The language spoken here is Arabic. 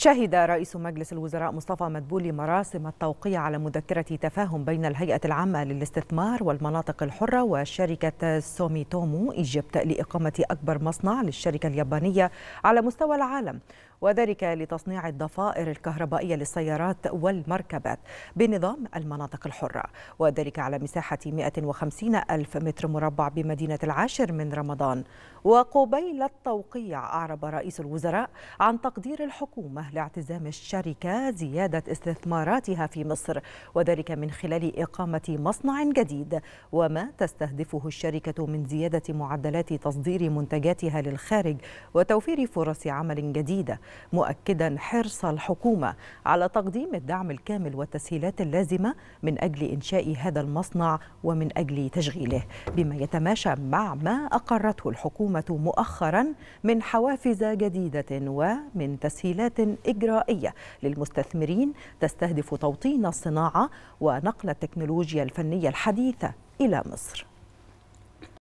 شهد رئيس مجلس الوزراء مصطفى مدبولي مراسم التوقيع على مذكرة تفاهم بين الهيئة العامة للاستثمار والمناطق الحرة وشركة سوميتومو إيجيبت لإقامة أكبر مصنع للشركة اليابانية على مستوى العالم وذلك لتصنيع الضفائر الكهربائية للسيارات والمركبات بنظام المناطق الحرة وذلك على مساحة 150 ألف متر مربع بمدينة العاشر من رمضان وقبيل التوقيع أعرب رئيس الوزراء عن تقدير الحكومة لاعتزام الشركة زيادة استثماراتها في مصر وذلك من خلال إقامة مصنع جديد وما تستهدفه الشركة من زيادة معدلات تصدير منتجاتها للخارج وتوفير فرص عمل جديدة مؤكدا حرص الحكومة على تقديم الدعم الكامل والتسهيلات اللازمة من أجل إنشاء هذا المصنع ومن أجل تشغيله بما يتماشى مع ما أقرته الحكومة مؤخرا من حوافز جديدة ومن تسهيلات إجرائية للمستثمرين تستهدف توطين الصناعة ونقل التكنولوجيا الفنية الحديثة إلى مصر